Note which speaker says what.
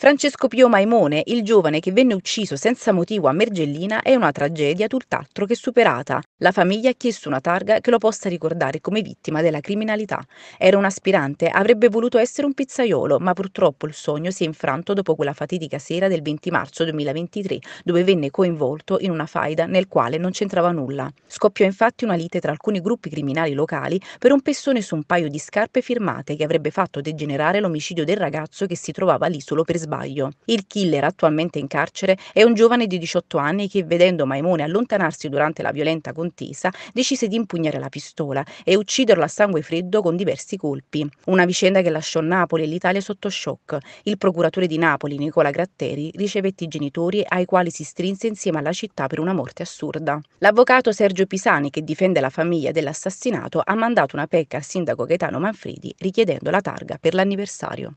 Speaker 1: Francesco Pio Maimone, il giovane che venne ucciso senza motivo a Mergellina, è una tragedia tutt'altro che superata. La famiglia ha chiesto una targa che lo possa ricordare come vittima della criminalità. Era un aspirante, avrebbe voluto essere un pizzaiolo, ma purtroppo il sogno si è infranto dopo quella fatidica sera del 20 marzo 2023, dove venne coinvolto in una faida nel quale non c'entrava nulla. Scoppiò infatti una lite tra alcuni gruppi criminali locali per un pessone su un paio di scarpe firmate che avrebbe fatto degenerare l'omicidio del ragazzo che si trovava lì solo per sbaglio sbaglio. Il killer attualmente in carcere è un giovane di 18 anni che vedendo Maimone allontanarsi durante la violenta contesa decise di impugnare la pistola e ucciderlo a sangue freddo con diversi colpi. Una vicenda che lasciò Napoli e l'Italia sotto shock. Il procuratore di Napoli, Nicola Gratteri, ricevette i genitori ai quali si strinse insieme alla città per una morte assurda. L'avvocato Sergio Pisani, che difende la famiglia dell'assassinato, ha mandato una pecca al sindaco Gaetano Manfredi richiedendo la targa per l'anniversario.